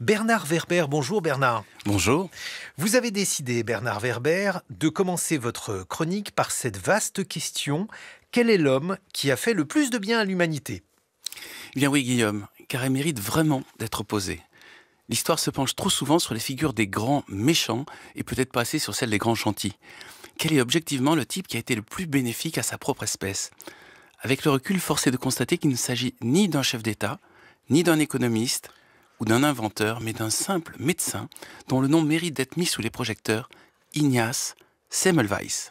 Bernard Verber, Bonjour Bernard. Bonjour. Vous avez décidé, Bernard Werber, de commencer votre chronique par cette vaste question. Quel est l'homme qui a fait le plus de bien à l'humanité eh Bien oui Guillaume, car elle mérite vraiment d'être posée. L'histoire se penche trop souvent sur les figures des grands méchants et peut-être pas assez sur celles des grands gentils. Quel est objectivement le type qui a été le plus bénéfique à sa propre espèce Avec le recul, forcé de constater qu'il ne s'agit ni d'un chef d'État, ni d'un économiste, d'un inventeur, mais d'un simple médecin dont le nom mérite d'être mis sous les projecteurs, Ignace Semmelweis.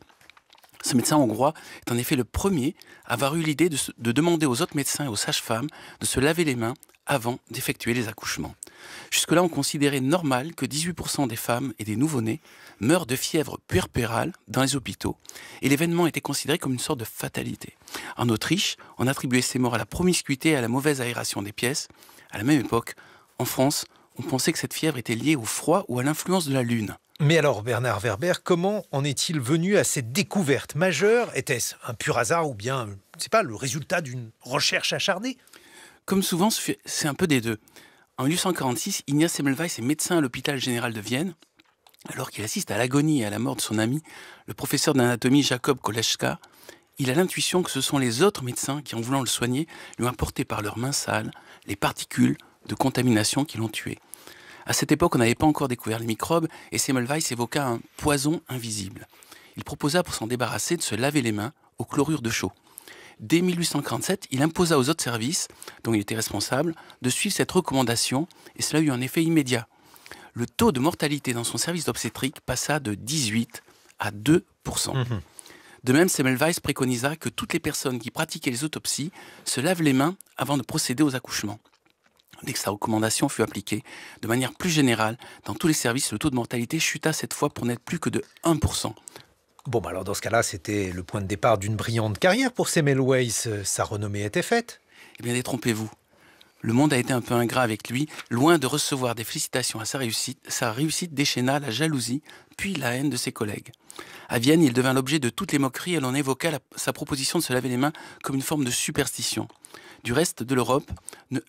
Ce médecin hongrois est en effet le premier à avoir eu l'idée de, de, demander aux autres médecins et aux sages-femmes de se laver les mains avant d'effectuer les accouchements. Jusque-là, on considérait normal que 18% des femmes et des nouveau-nés meurent de fièvre puerpérale dans les hôpitaux, et l'événement était considéré comme une sorte de fatalité. En Autriche, on attribuait ces morts à la promiscuité et à la mauvaise aération des pièces. À la même époque, en France, on pensait que cette fièvre était liée au froid ou à l'influence de la Lune. Mais alors, Bernard Werber, comment en est-il venu à cette découverte majeure Était-ce un pur hasard ou bien, c'est pas, le résultat d'une recherche acharnée Comme souvent, c'est un peu des deux. En 1846, Ignace Semmelweis est médecin à l'hôpital général de Vienne. Alors qu'il assiste à l'agonie et à la mort de son ami, le professeur d'anatomie Jacob Koleschka, il a l'intuition que ce sont les autres médecins qui, en voulant le soigner, lui ont apporté par leurs mains sales les particules de contamination qui l'ont tué. À cette époque, on n'avait pas encore découvert les microbes et Semmelweis évoqua un poison invisible. Il proposa pour s'en débarrasser de se laver les mains au chlorure de chaux. Dès 1847, il imposa aux autres services, dont il était responsable, de suivre cette recommandation et cela eut un effet immédiat. Le taux de mortalité dans son service d'obstétrique passa de 18 à 2 mhm. De même, Semmelweis préconisa que toutes les personnes qui pratiquaient les autopsies se lavent les mains avant de procéder aux accouchements. Dès que sa recommandation fut appliquée, de manière plus générale, dans tous les services, le taux de mortalité chuta cette fois pour n'être plus que de 1%. Bon, bah alors dans ce cas-là, c'était le point de départ d'une brillante carrière pour Samuel Weiss. Sa renommée était faite. Eh bien, détrompez-vous. Le monde a été un peu ingrat avec lui. Loin de recevoir des félicitations à sa réussite, sa réussite déchaîna la jalousie, puis la haine de ses collègues. À Vienne, il devint l'objet de toutes les moqueries et l'on évoqua sa proposition de se laver les mains comme une forme de superstition du reste de l'Europe.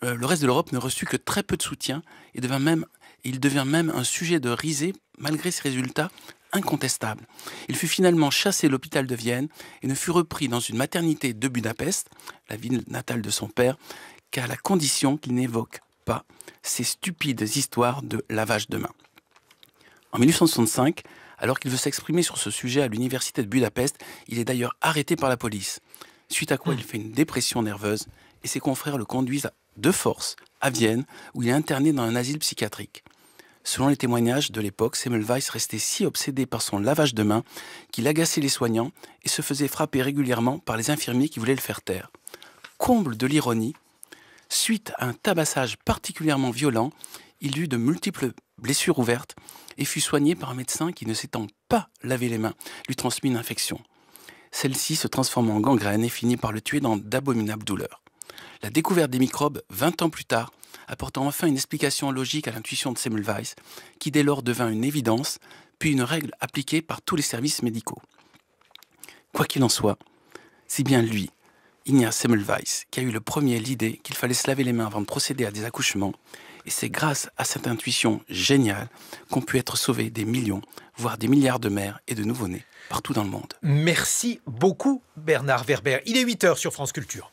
Euh, le reste de l'Europe ne reçut que très peu de soutien et devint même, il devint même un sujet de risée malgré ses résultats incontestables. Il fut finalement chassé de l'hôpital de Vienne et ne fut repris dans une maternité de Budapest, la ville natale de son père, qu'à la condition qu'il n'évoque pas ces stupides histoires de lavage de mains. En 1865, alors qu'il veut s'exprimer sur ce sujet à l'université de Budapest, il est d'ailleurs arrêté par la police, suite à quoi hmm. il fait une dépression nerveuse et ses confrères le conduisent de force à Vienne, où il est interné dans un asile psychiatrique. Selon les témoignages de l'époque, Semmelweis restait si obsédé par son lavage de mains qu'il agaçait les soignants et se faisait frapper régulièrement par les infirmiers qui voulaient le faire taire. Comble de l'ironie, suite à un tabassage particulièrement violent, il eut de multiples blessures ouvertes et fut soigné par un médecin qui, ne s'étant pas lavé les mains, lui transmit une infection. Celle-ci se transforma en gangrène et finit par le tuer dans d'abominables douleurs. La découverte des microbes, 20 ans plus tard, apportant enfin une explication logique à l'intuition de Semmelweis, qui dès lors devint une évidence, puis une règle appliquée par tous les services médicaux. Quoi qu'il en soit, c'est bien lui, Ignace Semmelweis, qui a eu le premier l'idée qu'il fallait se laver les mains avant de procéder à des accouchements, et c'est grâce à cette intuition géniale qu'ont pu être sauvés des millions, voire des milliards de mères et de nouveau-nés partout dans le monde. Merci beaucoup Bernard Werber. Il est 8h sur France Culture.